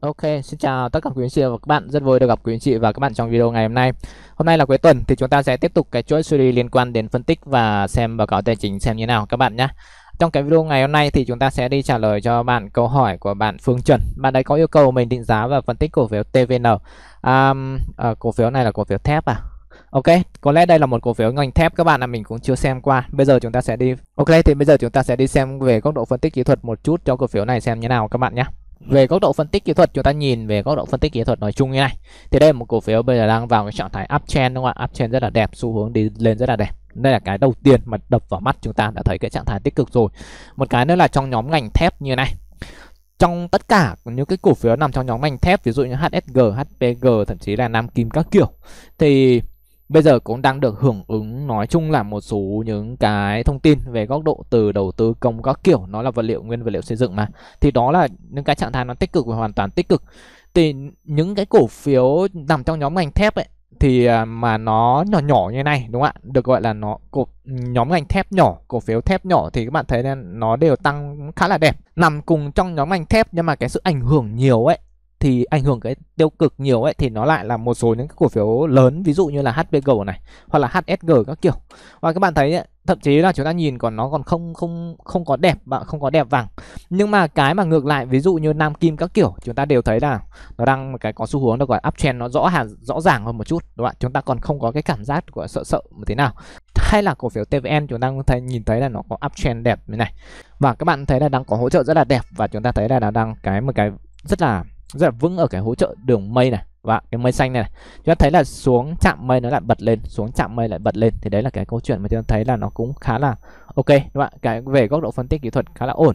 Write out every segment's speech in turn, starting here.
Ok, xin chào tất cả quý anh chị và các bạn, rất vui được gặp quý anh chị và các bạn trong video ngày hôm nay. Hôm nay là cuối tuần thì chúng ta sẽ tiếp tục cái chuỗi series liên quan đến phân tích và xem báo cáo tài chính xem như nào các bạn nhé. Trong cái video ngày hôm nay thì chúng ta sẽ đi trả lời cho bạn câu hỏi của bạn Phương chuẩn. Bạn đấy có yêu cầu mình định giá và phân tích cổ phiếu TVN. Um, à, ờ, cổ phiếu này là cổ phiếu thép à? Ok, có lẽ đây là một cổ phiếu ngành thép các bạn là mình cũng chưa xem qua. Bây giờ chúng ta sẽ đi Ok thì bây giờ chúng ta sẽ đi xem về góc độ phân tích kỹ thuật một chút cho cổ phiếu này xem như nào các bạn nhé về góc độ phân tích kỹ thuật chúng ta nhìn về góc độ phân tích kỹ thuật nói chung như này thì đây là một cổ phiếu bây giờ đang vào cái trạng thái uptrend đúng không ạ uptrend rất là đẹp xu hướng đi lên rất là đẹp đây là cái đầu tiên mà đập vào mắt chúng ta đã thấy cái trạng thái tích cực rồi một cái nữa là trong nhóm ngành thép như này trong tất cả những cái cổ phiếu nằm trong nhóm ngành thép ví dụ như HSG, HPG thậm chí là Nam Kim các kiểu thì bây giờ cũng đang được hưởng ứng nói chung là một số những cái thông tin về góc độ từ đầu tư công các kiểu nó là vật liệu nguyên vật liệu xây dựng mà thì đó là những cái trạng thái nó tích cực và hoàn toàn tích cực thì những cái cổ phiếu nằm trong nhóm ngành thép ấy thì à, mà nó nhỏ nhỏ như này đúng không ạ được gọi là nó cổ, nhóm ngành thép nhỏ cổ phiếu thép nhỏ thì các bạn thấy nên nó đều tăng khá là đẹp nằm cùng trong nhóm ngành thép nhưng mà cái sự ảnh hưởng nhiều ấy thì ảnh hưởng cái tiêu cực nhiều ấy thì nó lại là một số những cái cổ phiếu lớn ví dụ như là HPG này hoặc là HSG các kiểu và các bạn thấy ấy, thậm chí là chúng ta nhìn còn nó còn không không không có đẹp bạn không có đẹp vàng nhưng mà cái mà ngược lại ví dụ như Nam Kim các kiểu chúng ta đều thấy là nó đang một cái có xu hướng nó gọi uptrend nó rõ hẳn rõ ràng hơn một chút đúng không ạ chúng ta còn không có cái cảm giác của sợ sợ một thế nào hay là cổ phiếu TVN chúng ta thấy nhìn thấy là nó có uptrend đẹp như này và các bạn thấy là đang có hỗ trợ rất là đẹp và chúng ta thấy là nó đang cái một cái rất là rất là vững ở cái hỗ trợ đường mây này và cái mây xanh này, này. chúng ta thấy là xuống chạm mây nó lại bật lên xuống chạm mây lại bật lên thì đấy là cái câu chuyện mà chúng ta thấy là nó cũng khá là ok đúng không ạ cái về góc độ phân tích kỹ thuật khá là ổn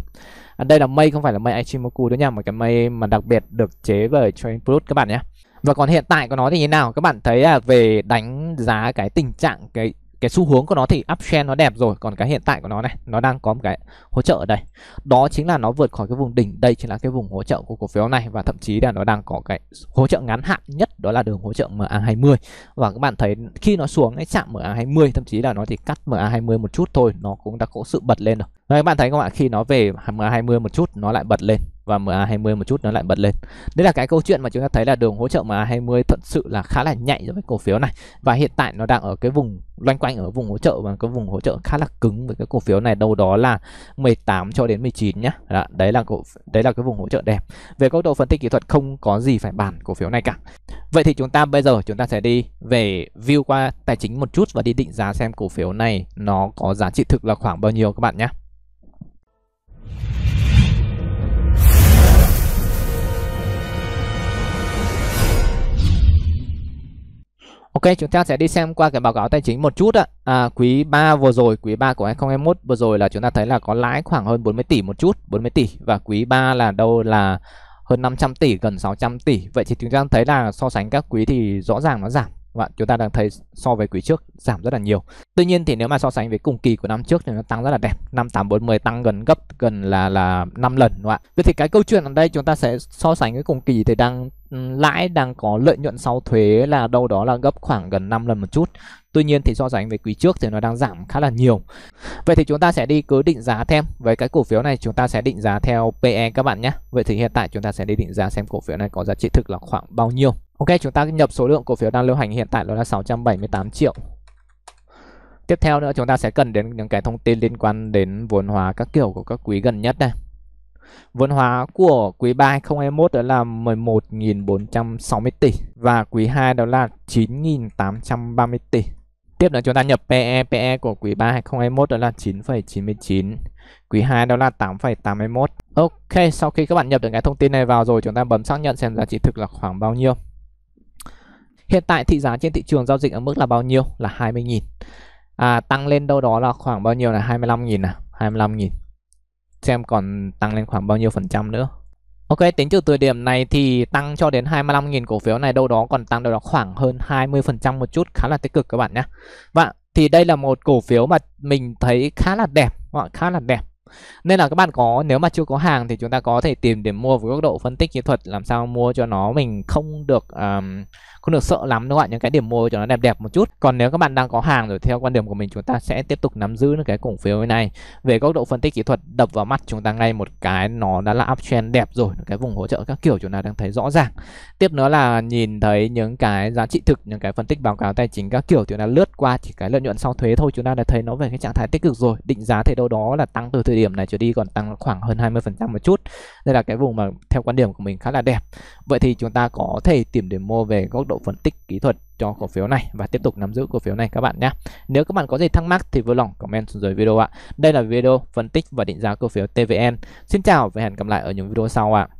à, đây là mây không phải là mây Ichimoku đâu nha mà cái mây mà đặc biệt được chế bởi Train Plus các bạn nhé và còn hiện tại của nó thì như nào các bạn thấy là về đánh giá cái tình trạng cái cái xu hướng của nó thì uptrend nó đẹp rồi còn cái hiện tại của nó này nó đang có một cái hỗ trợ ở đây đó chính là nó vượt khỏi cái vùng đỉnh đây chính là cái vùng hỗ trợ của cổ phiếu này và thậm chí là nó đang có cái hỗ trợ ngắn hạn nhất đó là đường hỗ trợ MA20 và các bạn thấy khi nó xuống nó chạm MA20 thậm chí là nó thì cắt MA20 một chút thôi nó cũng đã có sự bật lên rồi Đấy, các bạn thấy không ạ khi nó về MA20 một chút nó lại bật lên và MA20 một chút nó lại bật lên. Đây là cái câu chuyện mà chúng ta thấy là đường hỗ trợ MA20 thật sự là khá là nhạy với cổ phiếu này và hiện tại nó đang ở cái vùng loanh quanh ở vùng hỗ trợ và cái vùng hỗ trợ khá là cứng với cái cổ phiếu này đâu đó là 18 cho đến 19 nhá. Đó, đấy là cổ đấy là cái vùng hỗ trợ đẹp. Về góc độ phân tích kỹ thuật không có gì phải bàn cổ phiếu này cả. Vậy thì chúng ta bây giờ chúng ta sẽ đi về view qua tài chính một chút và đi định giá xem cổ phiếu này nó có giá trị thực là khoảng bao nhiêu các bạn nhé. chúng ta sẽ đi xem qua cái báo cáo tài chính một chút ạ. À, quý 3 vừa rồi, quý 3 của 2021 vừa rồi là chúng ta thấy là có lãi khoảng hơn 40 tỷ một chút, 40 tỷ và quý 3 là đâu là hơn 500 tỷ, gần 600 tỷ. Vậy thì chúng ta thấy là so sánh các quý thì rõ ràng nó giảm và Chúng ta đang thấy so với quý trước giảm rất là nhiều. Tuy nhiên thì nếu mà so sánh với cùng kỳ của năm trước thì nó tăng rất là đẹp. Năm 5840 tăng gần gấp gần là là 5 lần đúng không ạ? Vậy thì cái câu chuyện ở đây chúng ta sẽ so sánh với cùng kỳ thì đang ừ, lãi đang có lợi nhuận sau thuế là đâu đó là gấp khoảng gần 5 lần một chút Tuy nhiên thì so sánh với quý trước thì nó đang giảm khá là nhiều. Vậy thì chúng ta sẽ đi cứ định giá thêm. Với cái cổ phiếu này chúng ta sẽ định giá theo PE các bạn nhé. Vậy thì hiện tại chúng ta sẽ đi định giá xem cổ phiếu này có giá trị thực là khoảng bao nhiêu. Ok, chúng ta nhập số lượng cổ phiếu đang lưu hành hiện tại đó là 678 triệu. Tiếp theo nữa chúng ta sẽ cần đến những cái thông tin liên quan đến vốn hóa các kiểu của các quý gần nhất đây Vốn hóa của quý 3 2021 đó là 11.460 tỷ và quý 2 đó là 9.830 tỷ tiếp nữa chúng ta nhập PE PE của quý 3 2021 đó là 9,99 Quý 2 đó là 8,81 Ok sau khi các bạn nhập được cái thông tin này vào rồi chúng ta bấm xác nhận xem giá trị thực là khoảng bao nhiêu Hiện tại thị giá trên thị trường giao dịch ở mức là bao nhiêu là 20.000 à, Tăng lên đâu đó là khoảng bao nhiêu là 25.000 à 25.000 Xem còn tăng lên khoảng bao nhiêu phần trăm nữa Ok, tính từ thời điểm này thì tăng cho đến 25.000 cổ phiếu này đâu đó còn tăng đâu đó khoảng hơn 20% một chút, khá là tích cực các bạn nhé. Vâng thì đây là một cổ phiếu mà mình thấy khá là đẹp, vâng khá là đẹp. Nên là các bạn có nếu mà chưa có hàng thì chúng ta có thể tìm điểm mua với góc độ phân tích kỹ thuật làm sao mua cho nó mình không được um, không được sợ lắm đúng không ạ những cái điểm mua cho nó đẹp đẹp một chút. Còn nếu các bạn đang có hàng rồi theo quan điểm của mình chúng ta sẽ tiếp tục nắm giữ cái cổ phiếu này. Về góc độ phân tích kỹ thuật đập vào mắt chúng ta ngay một cái nó đã là uptrend đẹp rồi, cái vùng hỗ trợ các kiểu chúng ta đang thấy rõ ràng. Tiếp nữa là nhìn thấy những cái giá trị thực, những cái phân tích báo cáo tài chính các kiểu chúng ta lướt qua chỉ cái lợi nhuận sau thuế thôi chúng ta đã thấy nó về cái trạng thái tích cực rồi. Định giá thì đâu đó là tăng từ thời điểm điểm này trở đi còn tăng khoảng hơn 20% một chút đây là cái vùng mà theo quan điểm của mình khá là đẹp vậy thì chúng ta có thể tìm điểm mua về góc độ phân tích kỹ thuật cho cổ phiếu này và tiếp tục nắm giữ cổ phiếu này các bạn nhé nếu các bạn có gì thắc mắc thì vui lòng comment xuống dưới video ạ đây là video phân tích và định giá cổ phiếu TVN xin chào và hẹn gặp lại ở những video sau ạ